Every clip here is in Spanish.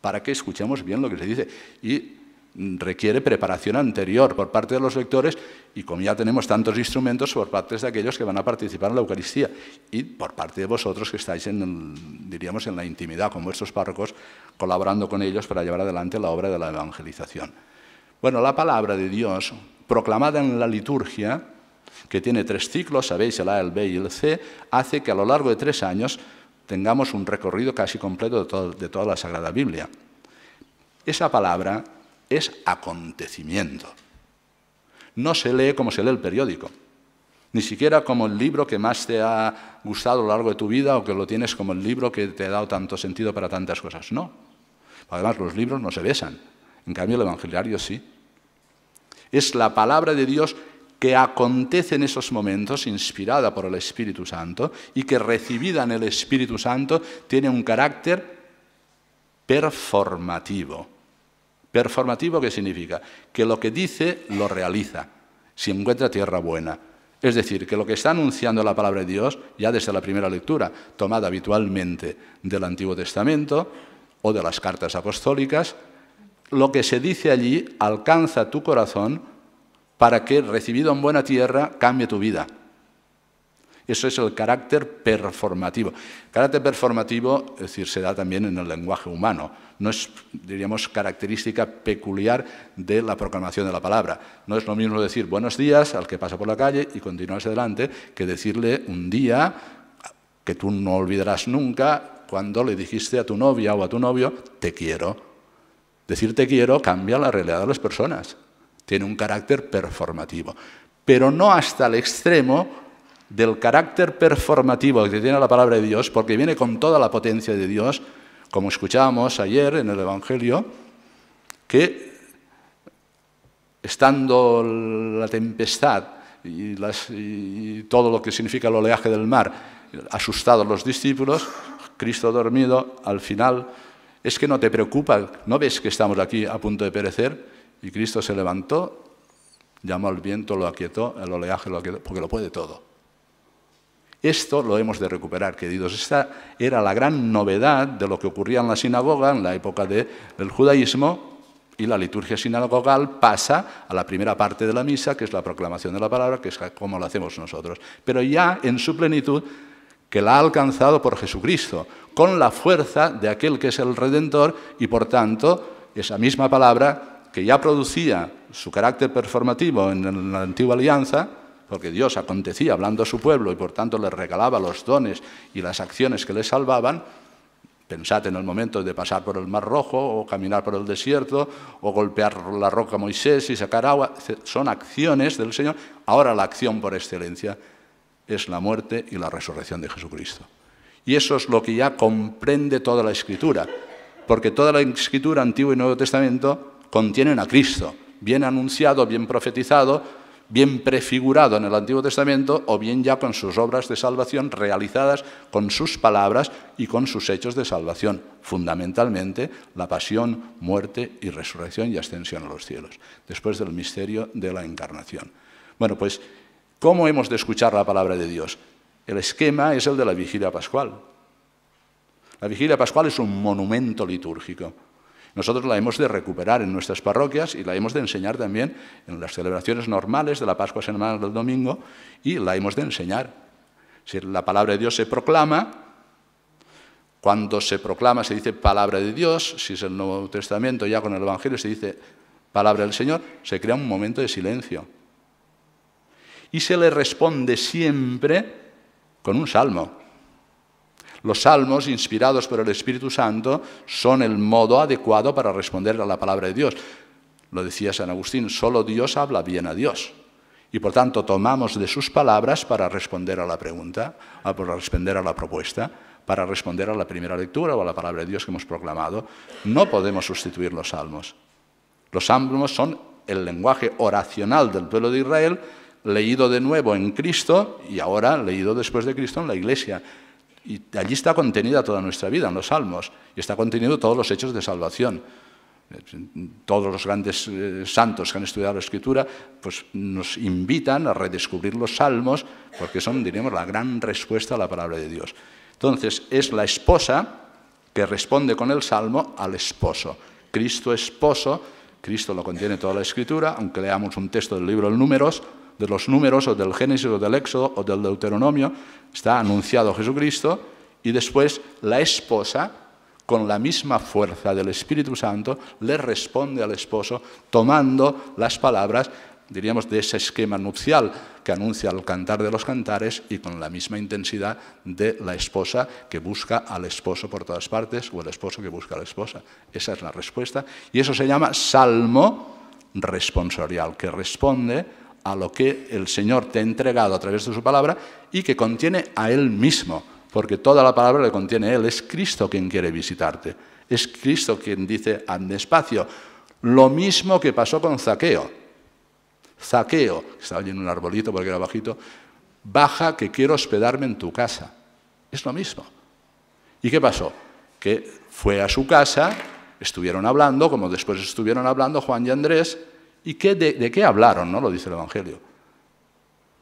para que escuchemos bien lo que se dice. Y requiere preparación anterior por parte de los lectores y como ya tenemos tantos instrumentos por parte de aquellos que van a participar en la Eucaristía y por parte de vosotros que estáis en, diríamos, en la intimidad con vuestros párrocos, colaborando con ellos para llevar adelante la obra de la evangelización. Bueno, la palabra de Dios, proclamada en la liturgia, que tiene tres ciclos, sabéis, el A, el B y el C, hace que a lo largo de tres años tengamos un recorrido casi completo de, toda la Sagrada Biblia. Esa palabra es acontecimiento. No se lee como se lee el periódico, ni siquiera como el libro que más te ha gustado a lo largo de tu vida o que lo tienes como el libro que te ha dado tanto sentido para tantas cosas. No. Además, los libros no se besan. En cambio, el evangelio sí. Es la palabra de Dios que acontece en esos momentos, inspirada por el Espíritu Santo, y que recibida en el Espíritu Santo tiene un carácter performativo. Performativo qué significa que lo que dice lo realiza, si encuentra tierra buena. Es decir, que lo que está anunciando la palabra de Dios, ya desde la primera lectura, tomada habitualmente del Antiguo Testamento o de las cartas apostólicas, lo que se dice allí alcanza tu corazón para que, recibido en buena tierra, cambie tu vida. Eso es el carácter performativo. Carácter performativo, es decir, se da también en el lenguaje humano. No es, diríamos, característica peculiar de la proclamación de la palabra. No es lo mismo decir buenos días al que pasa por la calle y continúa adelante que decirle un día que tú no olvidarás nunca cuando le dijiste a tu novia o a tu novio te quiero. Decir te quiero cambia la realidad de las personas tiene un carácter performativo, pero no hasta el extremo del carácter performativo que tiene la palabra de Dios, porque viene con toda la potencia de Dios, como escuchábamos ayer en el Evangelio, que estando la tempestad y, todo lo que significa el oleaje del mar, asustados los discípulos, Cristo dormido, al final, es que no te preocupa, no ves que estamos aquí a punto de perecer, y Cristo se levantó, llamó al viento, lo aquietó, el oleaje lo aquietó, porque lo puede todo. Esto lo hemos de recuperar, queridos. Esta era la gran novedad de lo que ocurría en la sinagoga en la época del judaísmo y la liturgia sinagogal pasa a la primera parte de la misa, que es la proclamación de la palabra, que es como lo hacemos nosotros. Pero ya en su plenitud, que la ha alcanzado por Jesucristo, con la fuerza de aquel que es el Redentor y por tanto esa misma palabra que ya producía su carácter performativo en la antigua alianza, porque Dios acontecía hablando a su pueblo y por tanto le regalaba los dones y las acciones que le salvaban, pensad en el momento de pasar por el Mar Rojo o caminar por el desierto o golpear la roca Moisés y sacar agua, son acciones del Señor. Ahora la acción por excelencia es la muerte y la resurrección de Jesucristo. Y eso es lo que ya comprende toda la escritura, porque toda la escritura, Antiguo y Nuevo Testamento, contienen a Cristo, bien anunciado, bien profetizado, bien prefigurado en el Antiguo Testamento o bien ya con sus obras de salvación realizadas con sus palabras y con sus hechos de salvación, fundamentalmente la pasión, muerte y resurrección y ascensión a los cielos, después del misterio de la encarnación. Bueno, pues, ¿cómo hemos de escuchar la palabra de Dios? El esquema es el de la vigilia pascual. La vigilia pascual es un monumento litúrgico nosotros la hemos de recuperar en nuestras parroquias y la hemos de enseñar también en las celebraciones normales de la Pascua Semana del Domingo y la hemos de enseñar. Si la palabra de Dios se proclama, cuando se proclama se dice palabra de Dios, si es el Nuevo Testamento ya con el Evangelio se dice palabra del Señor, se crea un momento de silencio. Y se le responde siempre con un salmo. Los salmos, inspirados por el Espíritu Santo, son el modo adecuado para responder a la palabra de Dios. Lo decía San Agustín, solo Dios habla bien a Dios. Y por tanto tomamos de sus palabras para responder a la pregunta, para responder a la propuesta, para responder a la primera lectura o a la palabra de Dios que hemos proclamado. No podemos sustituir los salmos. Los salmos son el lenguaje oracional del pueblo de Israel, leído de nuevo en Cristo y ahora leído después de Cristo en la iglesia. Y allí está contenida toda nuestra vida, en los salmos, y está contenido todos los hechos de salvación. Todos los grandes eh, santos que han estudiado la Escritura pues, nos invitan a redescubrir los salmos, porque son, diríamos, la gran respuesta a la palabra de Dios. Entonces, es la esposa que responde con el salmo al esposo. Cristo esposo, Cristo lo contiene toda la Escritura, aunque leamos un texto del libro de Números, de los números o del Génesis o del Éxodo o del Deuteronomio, está anunciado Jesucristo y después la esposa, con la misma fuerza del Espíritu Santo, le responde al esposo tomando las palabras, diríamos, de ese esquema nupcial que anuncia el cantar de los cantares y con la misma intensidad de la esposa que busca al esposo por todas partes o el esposo que busca a la esposa. Esa es la respuesta y eso se llama salmo responsorial, que responde a lo que el Señor te ha entregado a través de su palabra y que contiene a Él mismo, porque toda la palabra le contiene a Él. Es Cristo quien quiere visitarte, es Cristo quien dice, ande despacio. Lo mismo que pasó con Zaqueo. Zaqueo, que estaba allí en un arbolito porque era bajito, baja que quiero hospedarme en tu casa. Es lo mismo. ¿Y qué pasó? Que fue a su casa, estuvieron hablando, como después estuvieron hablando Juan y Andrés, ¿Y de, qué hablaron? No lo dice el Evangelio.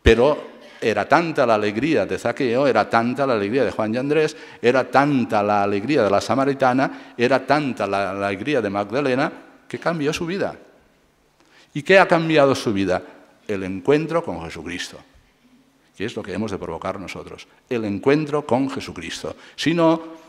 Pero era tanta la alegría de Zaqueo, era tanta la alegría de Juan y Andrés, era tanta la alegría de la samaritana, era tanta la, alegría de Magdalena, que cambió su vida. ¿Y qué ha cambiado su vida? El encuentro con Jesucristo, que es lo que hemos de provocar nosotros, el encuentro con Jesucristo. Si no,